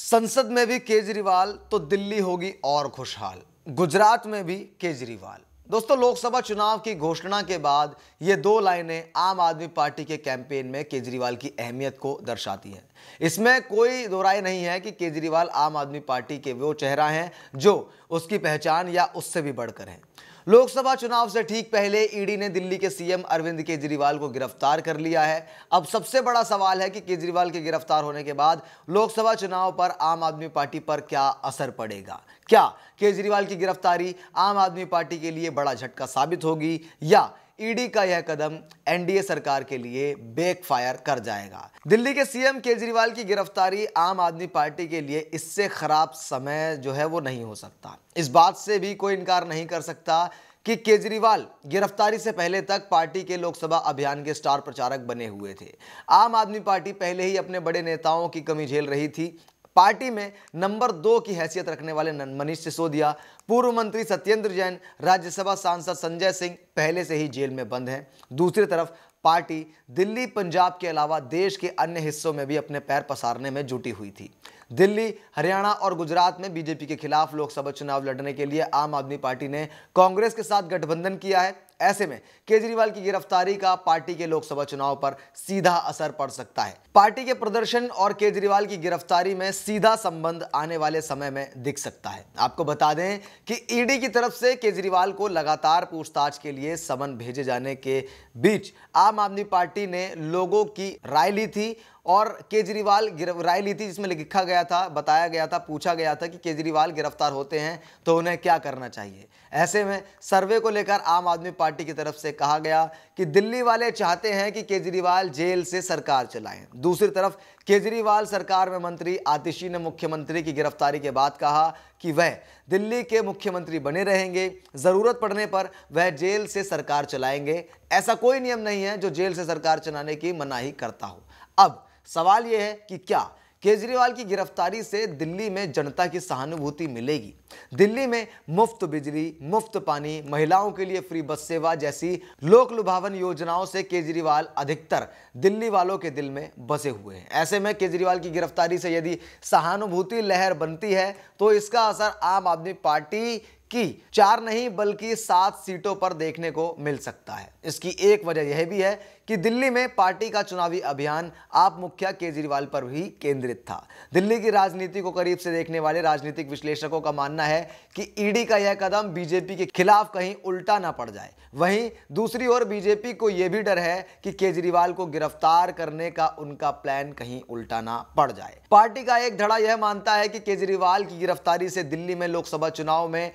संसद में भी केजरीवाल तो दिल्ली होगी और खुशहाल गुजरात में भी केजरीवाल दोस्तों लोकसभा चुनाव की घोषणा के बाद ये दो लाइनें आम आदमी पार्टी के कैंपेन में केजरीवाल की अहमियत को दर्शाती हैं इसमें कोई दो राय नहीं है कि केजरीवाल आम आदमी पार्टी के वो चेहरा हैं जो उसकी पहचान या उससे भी बढ़कर हैं लोकसभा चुनाव से ठीक पहले ईडी ने दिल्ली के सीएम अरविंद केजरीवाल को गिरफ्तार कर लिया है अब सबसे बड़ा सवाल है कि केजरीवाल के गिरफ्तार होने के बाद लोकसभा चुनाव पर आम आदमी पार्टी पर क्या असर पड़ेगा क्या केजरीवाल की गिरफ्तारी आम आदमी पार्टी के लिए बड़ा झटका साबित होगी या ईडी का यह कदम एनडीए सरकार के लिए बेकफायर कर जाएगा दिल्ली के सीएम केजरीवाल की गिरफ्तारी आम आदमी पार्टी के लिए इससे खराब समय जो है वो नहीं हो सकता इस बात से भी कोई इनकार नहीं कर सकता कि केजरीवाल गिरफ्तारी से पहले तक पार्टी के लोकसभा अभियान के स्टार प्रचारक बने हुए थे आम आदमी पार्टी पहले ही अपने बड़े नेताओं की कमी झेल रही थी पार्टी में नंबर दो की हैसियत रखने वाले मनीष सिसोदिया पूर्व मंत्री सत्येंद्र जैन राज्यसभा सांसद संजय सिंह पहले से ही जेल में बंद हैं दूसरी तरफ पार्टी दिल्ली पंजाब के अलावा देश के अन्य हिस्सों में भी अपने पैर पसारने में जुटी हुई थी दिल्ली हरियाणा और गुजरात में बीजेपी के खिलाफ लोकसभा चुनाव लड़ने के लिए आम आदमी पार्टी ने कांग्रेस के साथ गठबंधन किया है ऐसे में केजरीवाल की गिरफ्तारी का पार्टी के लोकसभा चुनाव पर सीधा असर पड़ सकता है पार्टी के प्रदर्शन और केजरीवाल की गिरफ्तारी में सीधा संबंध आने वाले समय में दिख सकता है आपको बता दें कि ईडी की तरफ से केजरीवाल को लगातार पूछताछ के लिए समन भेजे जाने के बीच आम आदमी पार्टी ने लोगों की राय ली थी और केजरीवाल राय ली थी जिसमें लिखा गया था बताया गया था पूछा गया था कि केजरीवाल गिरफ्तार होते हैं तो उन्हें क्या करना चाहिए ऐसे में सर्वे को लेकर आम आदमी पार्टी की तरफ से कहा गया कि दिल्ली वाले चाहते हैं कि केजरीवाल जेल से सरकार चलाएं दूसरी तरफ केजरीवाल सरकार में मंत्री आतिशी ने मुख्यमंत्री की गिरफ्तारी के बाद कहा कि वह दिल्ली के मुख्यमंत्री बने रहेंगे ज़रूरत पड़ने पर वह जेल से सरकार चलाएंगे ऐसा कोई नियम नहीं है जो जेल से सरकार चलाने की मनाही करता हो अब सवाल यह है कि क्या केजरीवाल की गिरफ्तारी से दिल्ली में जनता की सहानुभूति मिलेगी दिल्ली में मुफ्त बिजली मुफ्त पानी महिलाओं के लिए फ्री बस सेवा जैसी लोक लुभावन योजनाओं से केजरीवाल अधिकतर दिल्ली वालों के दिल में बसे हुए हैं ऐसे में केजरीवाल की गिरफ्तारी से यदि सहानुभूति लहर बनती है तो इसका असर आम आदमी पार्टी कि चार नहीं बल्कि सात सीटों पर देखने को मिल सकता है इसकी एक वजह यह भी है कि दिल्ली में पार्टी का चुनावी अभियान आप मुखिया केजरीवाल पर भी केंद्रित था दिल्ली की राजनीति को करीब से देखने वाले राजनीतिक विश्लेषकों का मानना है कि ईडी का यह कदम बीजेपी के खिलाफ कहीं उल्टा ना पड़ जाए वहीं दूसरी ओर बीजेपी को यह भी डर है कि केजरीवाल को गिरफ्तार करने का उनका प्लान कहीं उल्टा ना पड़ जाए पार्टी का एक धड़ा यह मानता है कि केजरीवाल की गिरफ्तारी से दिल्ली में लोकसभा चुनाव में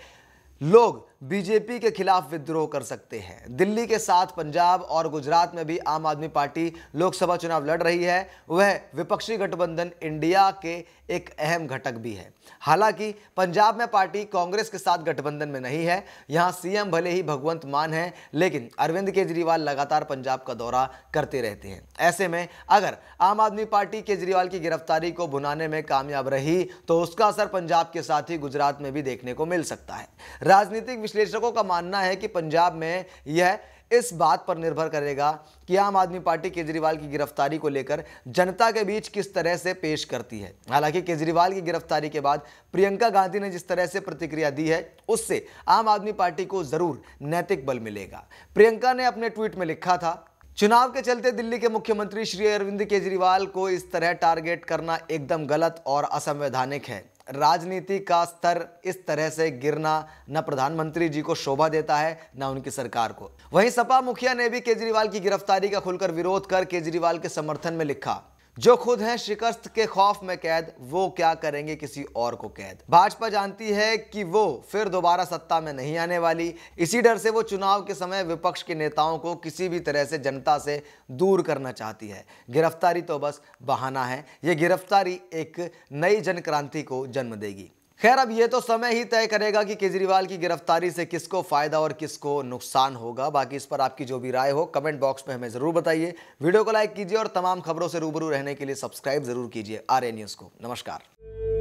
लोग बीजेपी के खिलाफ विद्रोह कर सकते हैं दिल्ली के साथ पंजाब और गुजरात में भी आम आदमी पार्टी लोकसभा चुनाव लड़ रही है वह विपक्षी गठबंधन इंडिया के एक अहम घटक भी है हालांकि पंजाब में पार्टी कांग्रेस के साथ गठबंधन में नहीं है यहां सीएम भले ही भगवंत मान हैं लेकिन अरविंद केजरीवाल लगातार पंजाब का दौरा करते रहते हैं ऐसे में अगर आम आदमी पार्टी केजरीवाल की गिरफ्तारी को भुनाने में कामयाब रही तो उसका असर पंजाब के साथ ही गुजरात में भी देखने को मिल सकता है राजनीतिक विश्लेषकों का मानना है कि पंजाब में यह इस बात पर निर्भर करेगा कि आम आदमी पार्टी केजरीवाल की गिरफ्तारी को लेकर जनता के बीच किस तरह से पेश करती है हालांकि केजरीवाल की गिरफ्तारी के बाद प्रियंका गांधी ने जिस तरह से प्रतिक्रिया दी है उससे आम आदमी पार्टी को जरूर नैतिक बल मिलेगा प्रियंका ने अपने ट्वीट में लिखा था चुनाव के चलते दिल्ली के मुख्यमंत्री श्री अरविंद केजरीवाल को इस तरह टारगेट करना एकदम गलत और असंवैधानिक है राजनीति का स्तर इस तरह से गिरना न प्रधानमंत्री जी को शोभा देता है न उनकी सरकार को वहीं सपा मुखिया ने भी केजरीवाल की गिरफ्तारी का खुलकर विरोध कर केजरीवाल के समर्थन में लिखा जो खुद हैं शिकस्त के खौफ में कैद वो क्या करेंगे किसी और को कैद भाजपा जानती है कि वो फिर दोबारा सत्ता में नहीं आने वाली इसी डर से वो चुनाव के समय विपक्ष के नेताओं को किसी भी तरह से जनता से दूर करना चाहती है गिरफ्तारी तो बस बहाना है ये गिरफ्तारी एक नई जन क्रांति को जन्म देगी खैर अब ये तो समय ही तय करेगा कि केजरीवाल की गिरफ्तारी से किसको फायदा और किसको नुकसान होगा बाकी इस पर आपकी जो भी राय हो कमेंट बॉक्स में हमें जरूर बताइए वीडियो को लाइक कीजिए और तमाम खबरों से रूबरू रहने के लिए सब्सक्राइब जरूर कीजिए आर न्यूज़ को नमस्कार